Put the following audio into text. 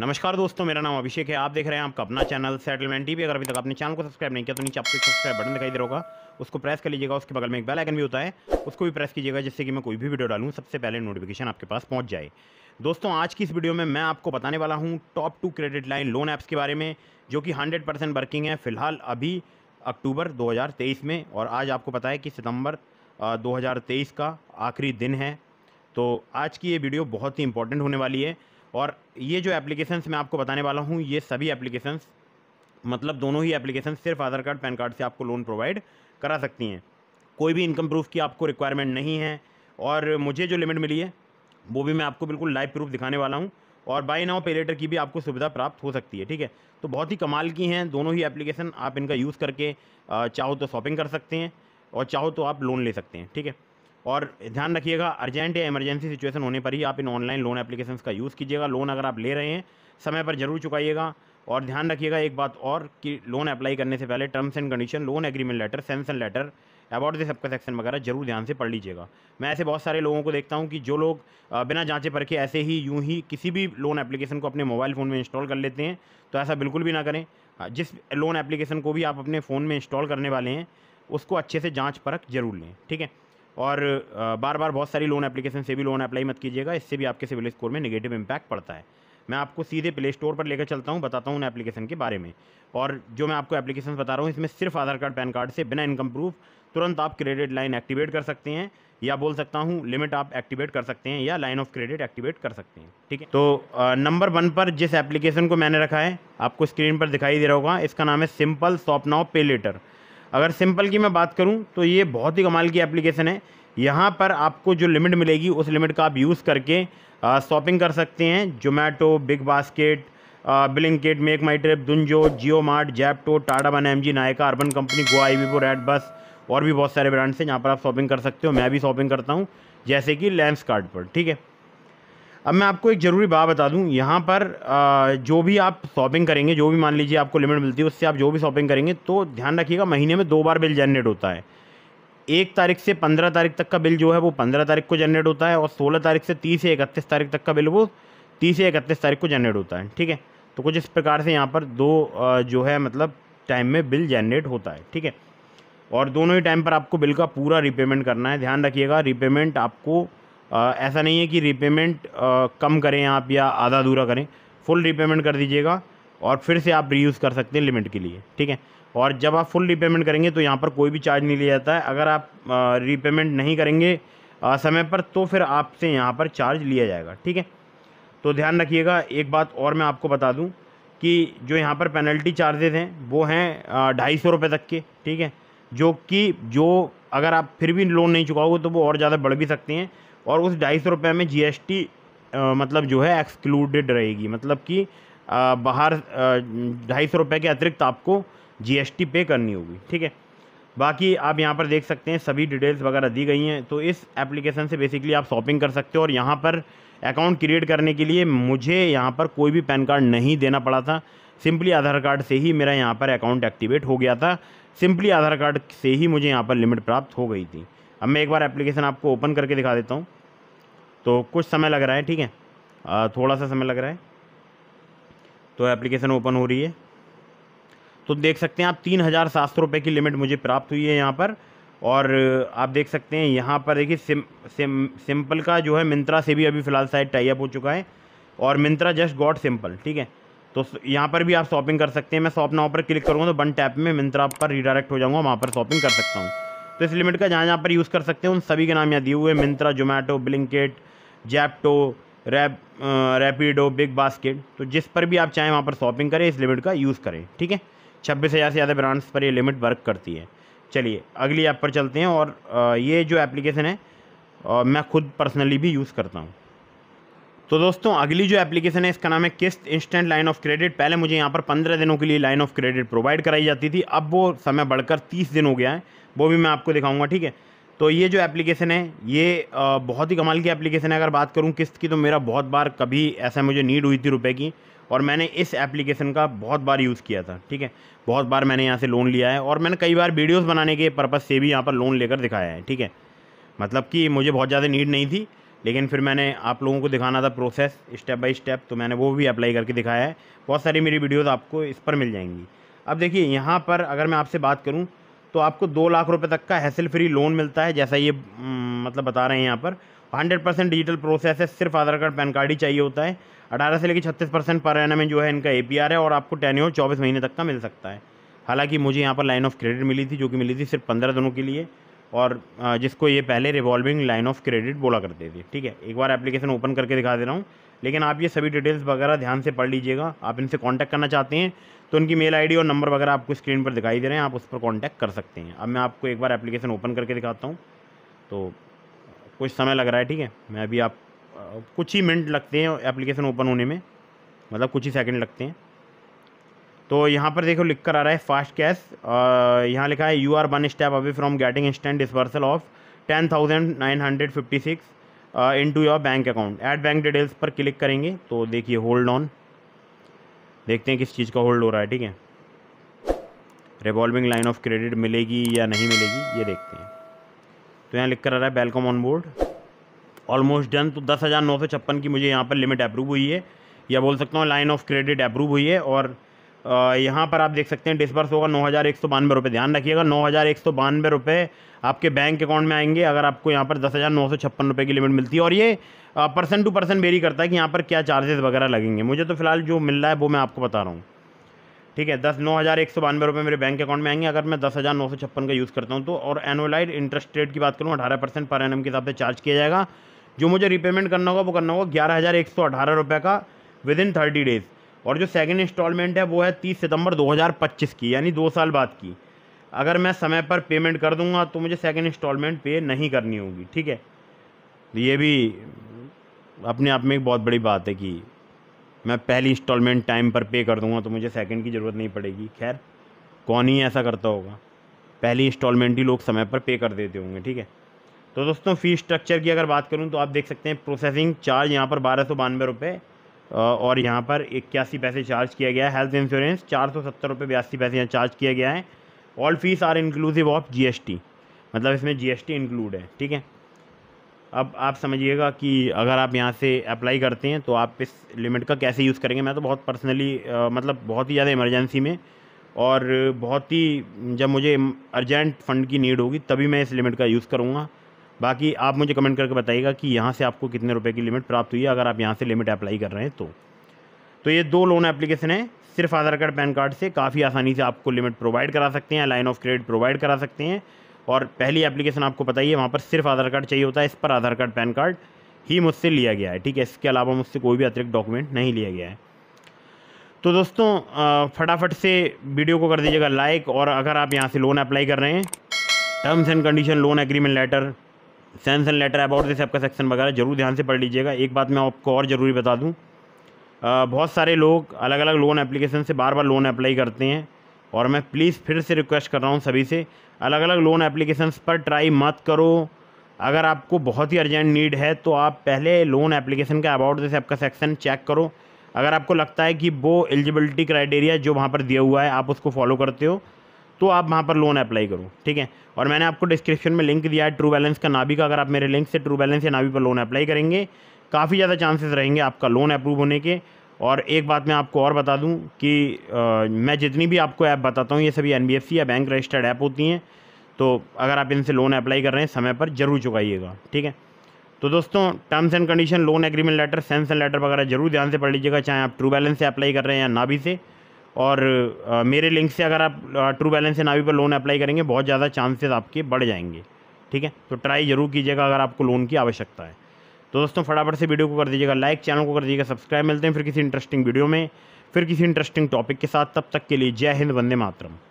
नमस्कार दोस्तों मेरा नाम अभिषेक है आप देख रहे हैं आपका अपना चैनल सेटलमेंट टीवी अगर अभी तक आपने चैनल को सब्सक्राइब नहीं किया तो नीचे आपको सब्सक्राइब बटन दिखाई दे रहा उसको प्रेस कर लीजिएगा उसके बगल में एक बेल आइकन भी होता है उसको भी प्रेस कीजिएगा जिससे कि मैं कोई भी वीडियो डालूँ सबसे पहले नोटिफिकेशन आपके पास पहुँच जाए दोस्तों आज की इस वीडियो में मैं आपको बताने वाला हूँ top two credit line loan apps के बारे में जो कि हंड्रेड वर्किंग है फिलहाल अभी अक्टूबर दो में और आज आपको पता है कि सितम्बर दो का आखिरी दिन है तो आज की ये वीडियो बहुत ही इंपॉर्टेंट होने वाली है और ये जो एप्लीकेशन मैं आपको बताने वाला हूँ ये सभी एप्लीकेशन मतलब दोनों ही एप्लीकेशन सिर्फ आधार कार्ड पैन कार्ड से आपको लोन प्रोवाइड करा सकती हैं कोई भी इनकम प्रूफ की आपको रिक्वायरमेंट नहीं है और मुझे जो लिमिट मिली है वो भी मैं आपको बिल्कुल लाइव प्रूफ दिखाने वाला हूँ और बाई नाउ पे लेटर की भी आपको सुविधा प्राप्त हो सकती है ठीक है तो बहुत ही कमाल की हैं दोनों ही एप्लीकेशन आप इनका यूज़ करके चाहो तो शॉपिंग कर सकते हैं और चाहो तो आप लोन ले सकते हैं ठीक है और ध्यान रखिएगा अर्जेंट या इमरजेंसी सिचुएशन होने पर ही आप इन ऑनलाइन लोन एप्लीकेशन का यूज़ कीजिएगा लोन अगर आप ले रहे हैं समय पर ज़रूर चुकाइएगा और ध्यान रखिएगा एक बात और कि लोन अप्लाई करने से पहले terms and condition loan agreement letter sanction letter about this सबका सेक्शन वगैरह जरूर ध्यान से पढ़ लीजिएगा मैं ऐसे बहुत सारे लोगों को देखता हूँ कि जो लोग बिना जांचे परखे ऐसे ही यूं ही किसी भी लोन एप्लीकेशन को अपने मोबाइल फ़ोन में इंस्टॉल कर लेते हैं तो ऐसा बिल्कुल भी ना करें जिस लोन एप्लीकेशन को भी आप अपने फ़ोन में इंस्टॉल करने वाले हैं उसको अच्छे से जाँच परख जरूर लें ठीक है और बार बार बहुत सारी लोन एप्लीकेशन से भी लोन अप्लाई मत कीजिएगा इससे भी आपके सिविल स्कोर में नेगेटिव इम्पैक्ट पड़ता है मैं आपको सीधे प्ले स्टोर पर लेकर चलता हूँ बताता हूँ उन एप्लीकेशन के बारे में और जो मैं आपको एप्लीकेशन बता रहा हूँ इसमें सिर्फ आधार कार्ड पैन कार्ड से बिना इनकम प्रूफ तुरंत आप क्रेडिट लाइन एक्टिवेट कर सकते हैं या बोल सकता हूँ लिमिट आप एक्टिवेट कर सकते हैं या लाइन ऑफ क्रेडिट एक्टिवेट कर सकते हैं ठीक है तो नंबर वन पर जिस एप्लीकेशन को मैंने रखा है आपको स्क्रीन पर दिखाई दे रहा होगा इसका नाम है सिंपल सॉप नाव पे लेटर अगर सिंपल की मैं बात करूँ तो ये बहुत ही कमाल की एप्लीकेशन है यहाँ पर आपको जो लिमिट मिलेगी उस लिमिट का आप यूज़ करके शॉपिंग कर सकते हैं जोमेटो बिग बास्केट केट Make My Trip Dunzo Jio Mart Zepto Tata one M G Nykaa Urban Company Goibibo Red Bus और भी बहुत सारे ब्रांड्स हैं जहाँ पर आप शॉपिंग कर सकते हो मैं भी शॉपिंग करता हूँ जैसे कि लैंस कार्ड पर ठीक है अब मैं आपको एक ज़रूरी बात बता दूं यहाँ पर जो भी आप शॉपिंग करेंगे जो भी मान लीजिए आपको लिमिट मिलती है उससे आप जो भी शॉपिंग करेंगे तो ध्यान रखिएगा महीने में दो बार बिल जनरेट होता है एक तारीख से पंद्रह तारीख तक का बिल जो है वो पंद्रह तारीख को जनरेट होता है और सोलह तारीख से तीस या इकतीस तारीख तक का बिल वो तीस या इकतीस तारीख को जनरेट होता है ठीक है तो कुछ इस प्रकार से यहाँ पर दो जो है मतलब टाइम में बिल जनरेट होता है ठीक है और दोनों ही टाइम पर आपको बिल का पूरा रिपेमेंट करना है ध्यान रखिएगा रिपेमेंट आपको आ, ऐसा नहीं है कि रिपेमेंट कम करें आप या आधा अधूरा करें फुल रिपेमेंट कर दीजिएगा और फिर से आप रीयूज़ कर सकते हैं लिमिट के लिए ठीक है और जब आप फुल रिपेमेंट करेंगे तो यहाँ पर कोई भी चार्ज नहीं लिया जाता है अगर आप रिपेमेंट नहीं करेंगे आ, समय पर तो फिर आपसे यहाँ पर चार्ज लिया जाएगा ठीक है तो ध्यान रखिएगा एक बात और मैं आपको बता दूँ कि जो यहाँ पर पेनल्टी चार्जेज़ हैं वो हैं ढाई सौ रुपये तक के ठीक है जो कि जो अगर आप फिर भी लोन नहीं चुकाओगे तो वो और ज़्यादा बढ़ भी सकते हैं और उस ढाई सौ रुपये में जीएसटी मतलब जो है एक्सक्लूडेड रहेगी मतलब कि बाहर ढाई सौ रुपये के अतिरिक्त आपको जीएसटी पे करनी होगी ठीक है बाकी आप यहाँ पर देख सकते हैं सभी डिटेल्स वगैरह दी गई हैं तो इस एप्लीकेशन से बेसिकली आप शॉपिंग कर सकते हो और यहाँ पर अकाउंट क्रिएट करने के लिए मुझे यहाँ पर कोई भी पैन कार्ड नहीं देना पड़ा था सिंपली आधार कार्ड से ही मेरा यहाँ पर अकाउंट एक्टिवेट हो गया था सिंपली आधार कार्ड से ही मुझे यहाँ पर लिमिट प्राप्त हो गई थी अब मैं एक बार एप्लीकेशन आपको ओपन करके दिखा देता हूँ तो कुछ समय लग रहा है ठीक है थोड़ा सा समय लग रहा है तो एप्लीकेशन ओपन हो रही है तो देख सकते हैं आप तीन हज़ार सात सौ रुपये की लिमिट मुझे प्राप्त हुई है यहाँ पर और आप देख सकते हैं यहाँ पर देखिए सिम सिम सिंपल का जो है मिंत्रा से भी अभी फ़िलहाल शायद टाइप हो चुका है और मिंत्रा जस्ट गॉड सिंपल ठीक है तो यहाँ पर भी आप शॉपिंग कर सकते हैं मैं शॉप नाव पर क्लिक करूँगा तो वन टैप में मिंत्रा पर रिडायरेक्ट हो जाऊँगा वहाँ पर शॉपिंग कर सकता हूँ तो इस लिमिट का जहाँ जहाँ पर यूज़ कर सकते हैं उन सभी के नाम यहाँ दिए हुए मिंत्रा जोमेटो ब्लिंकेट जैप्टो रैप रैपिडो बिग बास्केट तो जिस पर भी आप चाहें वहाँ पर शॉपिंग करें इस लिमिट का यूज़ करें ठीक है छब्बीस हज़ार से ज़्यादा ब्रांड्स पर ये लिमिट वर्क करती है चलिए अगली ऐप पर चलते हैं और ये जो एप्लीकेशन है मैं खुद पर्सनली भी यूज़ करता हूँ तो दोस्तों अगली जो एप्लीकेशन है इसका नाम है किस्त इंस्टेंट लाइन ऑफ क्रेडिट पहले मुझे यहाँ पर पंद्रह दिनों के लिए लाइन ऑफ क्रेडिट प्रोवाइड कराई जाती थी अब वो समय बढ़कर तीस दिन हो गया है वो भी मैं आपको दिखाऊंगा ठीक है तो ये जो एप्लीकेशन है ये बहुत ही कमाल की एप्लीकेशन है अगर बात करूँ किस्त की तो मेरा बहुत बार कभी ऐसा मुझे नीड हुई थी रुपये की और मैंने इस एप्लीकेशन का बहुत बार यूज़ किया था ठीक है बहुत बार मैंने यहाँ से लोन लिया है और मैंने कई बार वीडियोस बनाने के पर्पज़ से भी यहाँ पर लोन लेकर दिखाया है ठीक है मतलब कि मुझे बहुत ज़्यादा नीड नहीं थी लेकिन फिर मैंने आप लोगों को दिखाना था प्रोसेस स्टेप बाई स्टेप तो मैंने वो भी अप्लाई करके दिखाया है बहुत सारी मेरी वीडियोज़ आपको इस पर मिल जाएंगी अब देखिए यहाँ पर अगर मैं आपसे बात करूँ तो आपको दो लाख रुपये तक का हैसल फ्री लोन मिलता है जैसा ये मतलब बता रहे हैं यहाँ पर हंड्रेड परसेंट डिजिटल प्रोसेस है सिर्फ आधार कार्ड पैन कार्ड ही चाहिए होता है अठारह से लेकर छत्तीस परसेंट पर एन में जो है इनका ए है और आपको टेन ईयर चौबीस महीने तक का मिल सकता है हालांकि मुझे यहाँ पर लाइन ऑफ क्रेडिट मिली थी जो कि मिली थी सिर्फ पंद्रह दिनों के लिए और जिसको ये पहले रिवॉल्विंग लाइन ऑफ क्रेडिट बोला करते थे ठीक है एक बार एप्लीकेशन ओपन करके दिखा दे रहा हूँ लेकिन आप ये सभी डिटेल्स वगैरह ध्यान से पढ़ लीजिएगा आप इनसे कॉन्टैक्ट करना चाहते हैं तो उनकी मेल आई और नंबर वगैरह आपको स्क्रीन पर दिखाई दे रहे हैं आप उस पर कॉन्टैक्ट कर सकते हैं अब मैं आपको एक बार एप्लीकेशन ओपन करके दिखाता हूँ तो कुछ समय लग रहा है ठीक है मैं अभी आप कुछ ही मिनट लगते हैं एप्लीकेशन ओपन होने में मतलब कुछ ही सेकंड लगते हैं तो यहाँ पर देखो लिख कर आ रहा है फास्ट कैश यहाँ लिखा है you are one step away from getting instant disbursal of ten thousand nine hundred fifty six into your bank account add bank details पर क्लिक करेंगे तो देखिए होल्ड ऑन देखते हैं किस चीज़ का होल्ड हो रहा है ठीक है रिवॉल्विंग लाइन ऑफ क्रेडिट मिलेगी या नहीं मिलेगी ये देखते हैं तो यहाँ लिख कर आ रहा है welcome on board almost done तो दस हज़ार नौ सौ छप्पन की मुझे यहाँ पर लिमिट अप्रूव हुई है या बोल सकता हूँ लाइन ऑफ क्रेडिट अप्रूव हुई है और यहाँ पर आप देख सकते हैं डिसबर्स होगा नौ हज़ार एक सौ बानवे रुपये ध्यान रखिएगा नौ हज़ार एक सौ बानवे रुपये आपके बैंक अकाउंट में आएंगे अगर आपको यहाँ पर दस हज़ार नौ सौ छप्पन रुपये की लिमिट मिलती है और ये पर्सन टू पर्सन वेरी करता है कि यहाँ पर क्या चार्जेस वगैरह लगेंगे मुझे तो फिलहाल जो मिल रहा है वो मैं आपको बता रहा हूँ ठीक है दस नौ हज़ार एक सौ बानवे रुपये मेरे बैंक अकाउंट में आएंगे अगर मैं दस हज़ार नौ सौ छप्पन का यूज़ करता हूँ तो और एनुअलाइड इंटरेस्ट रेट की बात करूँ अठारह परसेंट पर एम के हिसाब से चार्ज किया जाएगा जो मुझे रिपेमेंट करना होगा वो करना होगा ग्यारह हज़ार एक सौ अठारह रुपये का विद इन थर्टी डेज़ और जो सेकेंड इंस्टॉलमेंट है वो है तीस सितंबर दो हज़ार पच्चीस की यानी दो साल बाद की अगर मैं समय पर पेमेंट कर दूंगा तो मुझे सेकेंड इंस्टॉलमेंट पे नहीं करनी होगी ठीक है ये भी अपने आप में एक बहुत बड़ी बात है कि मैं पहली इंस्टॉलमेंट टाइम पर पे कर दूंगा तो मुझे सेकंड की ज़रूरत नहीं पड़ेगी खैर कौन ही ऐसा करता होगा पहली इंस्टॉलमेंट ही लोग समय पर पे कर देते होंगे ठीक है तो दोस्तों फ़ीस स्ट्रक्चर की अगर बात करूँ तो आप देख सकते हैं प्रोसेसिंग चार्ज यहाँ पर बारह सौ बानवे रुपये और यहाँ पर इक्यासी पैसे चार्ज किया गया है हेल्थ इंश्योरेंस चार सौ सत्तर रुपये बयासी पैसे यहाँ चार्ज किया गया है all fees are inclusive of GST मतलब इसमें जीएसटी इंक्लूड है ठीक है अब आप समझिएगा कि अगर आप यहाँ से अप्लाई करते हैं तो आप इस लिमिट का कैसे यूज़ करेंगे मैं तो बहुत पर्सनली मतलब बहुत ही ज़्यादा इमरजेंसी में और बहुत ही जब मुझे अर्जेंट फ़ंड की नीड होगी तभी मैं इस लिमिट का यूज़ करूँगा बाकी आप मुझे कमेंट करके बताइएगा कि यहाँ से आपको कितने रुपए की लिमिट प्राप्त हुई है अगर आप यहाँ से लिमिट अप्लाई कर रहे हैं तो तो ये दो लोन एप्लीकेशन है सिर्फ आधार कार्ड पैन कार्ड से काफ़ी आसानी से आपको लिमिट प्रोवाइड करा सकते हैं लाइन ऑफ क्रेडिट प्रोवाइड करा सकते हैं और पहली एप्लीकेशन आपको पता ही है वहाँ पर सिर्फ आधार कार्ड चाहिए होता है इस पर आधार कार्ड पैन कार्ड ही मुझसे लिया गया है ठीक है इसके अलावा मुझसे कोई भी अतिरिक्त डॉक्यूमेंट नहीं लिया गया है तो दोस्तों फटाफट से वीडियो को कर दीजिएगा लाइक और अगर आप यहाँ से लोन अप्लाई कर रहे हैं terms and condition loan agreement letter sanction letter about this आपका सेक्शन वगैरह जरूर ध्यान से पढ़ लीजिएगा एक बात मैं आपको और ज़रूरी बता दूँ बहुत सारे लोग अलग अलग लोन एप्लीकेशन से बार बार लोन अप्लाई करते हैं और मैं प्लीज़ फिर से रिक्वेस्ट कर रहा हूँ सभी से अलग अलग लोन एप्लीकेशंस पर ट्राई मत करो अगर आपको बहुत ही अर्जेंट नीड है तो आप पहले लोन एप्लीकेशन का अबाउट दिस ऐप का सेक्शन चेक करो अगर आपको लगता है कि वो एलिजिबिलिटी क्राइटेरिया जो वहाँ पर दिया हुआ है आप उसको फॉलो करते हो तो आप वहाँ पर लोन अप्लाई करो ठीक है और मैंने आपको डिस्क्रिप्शन में लिंक दिया है ट्रू बैलेंस का नाभी का अगर आप मेरे लिंक से ट्रू बैलेंस या नाभी पर लोन अप्लाई करेंगे काफ़ी ज़्यादा चांसेस रहेंगे आपका लोन अप्रूव होने के और एक बात मैं आपको और बता दूं कि आ, मैं जितनी भी आपको ऐप बताता हूँ ये सभी एन या बैंक रजिस्टर्ड ऐप होती हैं तो अगर आप इनसे लोन अप्लाई कर रहे हैं समय पर ज़रूर चुकाइएगा ठीक है तो दोस्तों terms and condition loan agreement letter sanction letter वगैरह जरूर ध्यान से पढ़ लीजिएगा चाहे आप ट्रू बैलेंस से अप्लाई कर रहे हैं या नाभी से और आ, मेरे लिंक से अगर आप ट्रू बैलेंस से नाभी पर लोन अप्लाई करेंगे बहुत ज़्यादा चांसेस आपके बढ़ जाएंगे ठीक है तो ट्राई ज़रूर कीजिएगा अगर आपको लोन की आवश्यकता है तो दोस्तों फटाफट से वीडियो को कर दीजिएगा लाइक चैनल को कर दीजिएगा सब्सक्राइब मिलते हैं फिर किसी इंटरेस्टिंग वीडियो में फिर किसी इंटरेस्टिंग टॉपिक के साथ तब तक के लिए जय हिंद वंदे मातरम